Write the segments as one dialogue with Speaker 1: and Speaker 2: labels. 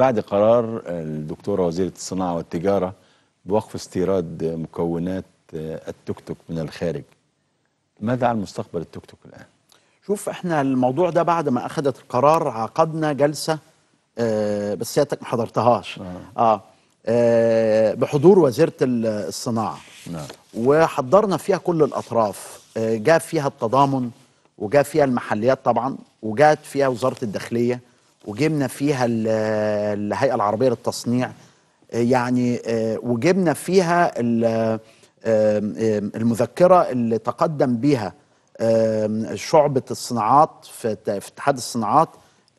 Speaker 1: بعد قرار الدكتورة وزيرة الصناعة والتجارة بوقف استيراد مكونات التوك توك من الخارج ماذا عن مستقبل التوك توك الآن؟ شوف احنا الموضوع ده بعد ما أخذت القرار عقدنا جلسة آه بس سيادتك ما حضرتهاش آه. آه. آه بحضور وزيرة الصناعة نعم. وحضرنا فيها كل الأطراف آه جاء فيها التضامن وجاء فيها المحليات طبعا وجاءت فيها وزارة الداخلية وجبنا فيها الهيئه العربيه للتصنيع آه، يعني آه، وجبنا فيها المذكره اللي تقدم بها شعبه الصناعات في اتحاد الصناعات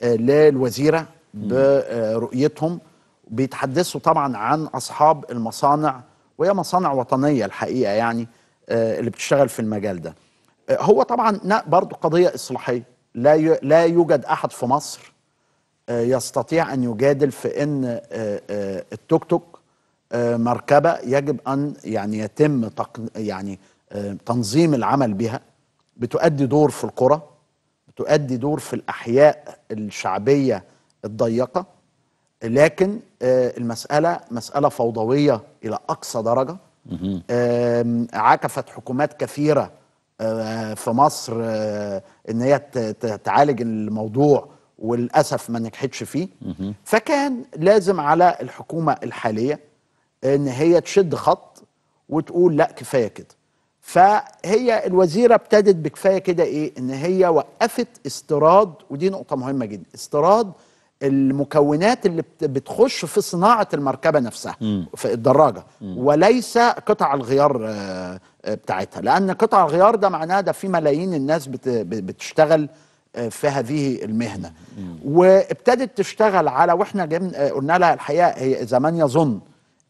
Speaker 1: آه، للوزيره برؤيتهم بيتحدثوا طبعا عن اصحاب المصانع وهي مصانع وطنيه الحقيقه يعني اللي بتشتغل في المجال ده هو طبعا برضو قضيه اصلاحيه لا لا يوجد احد في مصر يستطيع ان يجادل في ان آه، آه، التوك توك آه، مركبه يجب ان يعني يتم يعني تنظيم العمل بها بتؤدي دور في القرى بتؤدي دور في الاحياء الشعبيه الضيقه لكن المساله مساله فوضويه الى اقصى درجه عكفت حكومات كثيره في مصر ان هي تعالج الموضوع وللاسف ما نجحتش فيه فكان لازم على الحكومه الحاليه ان هي تشد خط وتقول لا كفايه كده فهي الوزيره ابتدت بكفايه كده ايه ان هي وقفت استيراد ودي نقطه مهمه جدا استيراد المكونات اللي بتخش في صناعه المركبه نفسها مم. في الدراجه مم. وليس قطع الغيار آه، بتاعتها لان قطع الغيار ده معناه ده في ملايين الناس بتشتغل آه، في هذه المهنه وابتدت تشتغل على واحنا آه، قلنا لها الحقيقه هي زمان يظن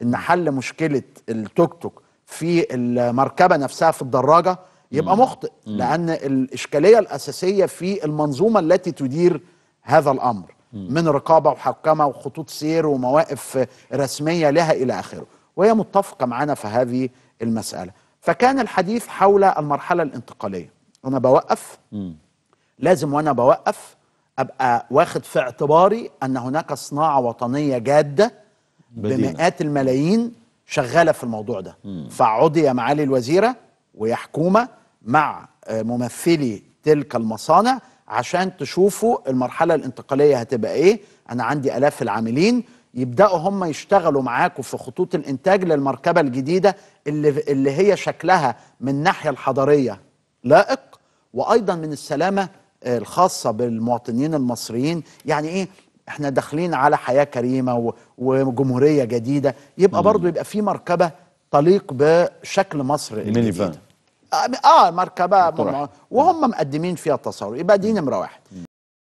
Speaker 1: ان حل مشكله التوك توك في المركبه نفسها في الدراجه يبقى مخطئ لان الاشكاليه الاساسيه في المنظومه التي تدير هذا الامر من رقابه وحوكمه وخطوط سير ومواقف رسميه لها الى اخره وهي متفقه معنا في هذه المساله فكان الحديث حول المرحله الانتقاليه انا بوقف لازم وانا بوقف ابقى واخد في اعتباري ان هناك صناعه وطنيه جاده بدينا. بمئات الملايين شغاله في الموضوع ده مم. يا معالي الوزيره ويا حكومه مع آه، ممثلي تلك المصانع عشان تشوفوا المرحله الانتقاليه هتبقى ايه انا عندي الاف العاملين يبداوا هم يشتغلوا معاكم في خطوط الانتاج للمركبه الجديده اللي اللي هي شكلها من الناحيه الحضاريه لائق وايضا من السلامه الخاصه بالمواطنين المصريين يعني ايه احنا داخلين على حياه كريمه وجمهوريه جديده يبقى برضو يبقى في مركبه تليق بشكل مصر الجديد آه،, اه مركبه وهم مقدمين فيها التصور يبقى دي نمره واحد